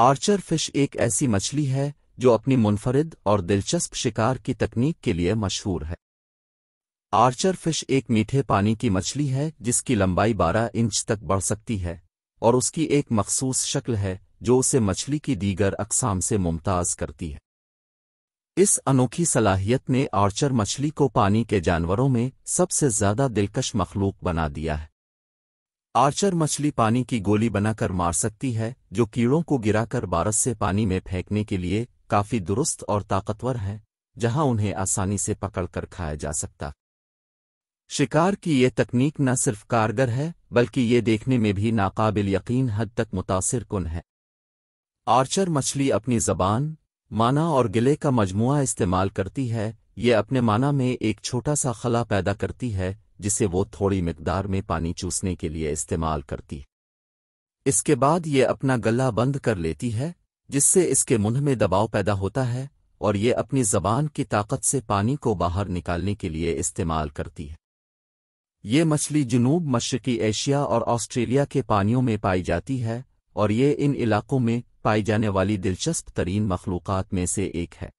Archer fish एक ऐसी मछली है जो अपनी मुनफरद और दिलचस्प शिकार की तकनीक के लिए मशहूर है आर्चर फिश एक मीठे पानी की मछली है जिसकी लंबाई 12 इंच तक बढ़ सकती है और उसकी एक मखसूस शक्ल है जो उसे मछली की दीगर अकसाम से मुमताज़ करती है इस अनोखी सलाहियत ने आर्चर मछली को पानी के जानवरों में सबसे ज्यादा दिलकश मखलूक बना दिया है आर्चर मछली पानी की गोली बनाकर मार सकती है जो कीड़ों को गिराकर बारस से पानी में फेंकने के लिए काफी दुरुस्त और ताकतवर है जहां उन्हें आसानी से पकड़कर खाया जा सकता शिकार की ये तकनीक न सिर्फ कारगर है बल्कि ये देखने में भी नाकाबिल यकीन हद तक मुतासर कन है आर्चर मछली अपनी जबान माना और गिले का मजमुआ इस्तेमाल करती है ये अपने माना में एक छोटा सा खला पैदा करती है जिसे वो थोड़ी मकदार में पानी चूसने के लिए इस्तेमाल करती इसके बाद ये अपना गला बंद कर लेती है जिससे इसके मुंह में दबाव पैदा होता है और ये अपनी जबान की ताकत से पानी को बाहर निकालने के लिए इस्तेमाल करती है ये मछली जनूब मशरकी एशिया और ऑस्ट्रेलिया के पानियों में पाई जाती है और ये इन इलाकों में पाई जाने वाली दिलचस्प तरीन मखलूक़ात में से एक है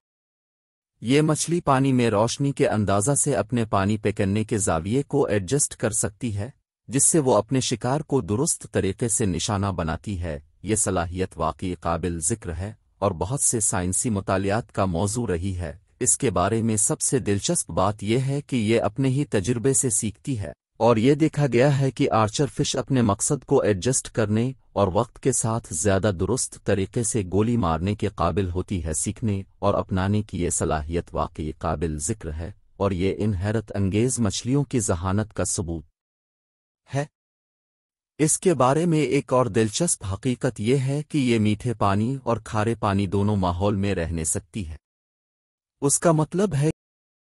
ये मछली पानी में रोशनी के अंदाजा से अपने पानी पेकने के जाविये को एडजस्ट कर सकती है जिससे वो अपने शिकार को दुरुस्त तरीके से निशाना बनाती है ये सलाहियत वाकई काबिल जिक्र है और बहुत से साइंसी मतालियात का मौजू रही है इसके बारे में सबसे दिलचस्प बात यह है कि ये अपने ही तजुर्बे से सीखती है और ये देखा गया है कि आर्चर फिश अपने मकसद को एडजस्ट करने और वक्त के साथ ज्यादा दुरुस्त तरीके से गोली मारने के काबिल होती है सीखने और अपनाने की ये सलाहियत वाकई काबिल जिक्र है और ये इन हैरत अंगेज मछलियों की जहानत का सबूत है इसके बारे में एक और दिलचस्प हकीकत यह है कि ये मीठे पानी और खारे पानी दोनों माहौल में रहने सकती है उसका मतलब है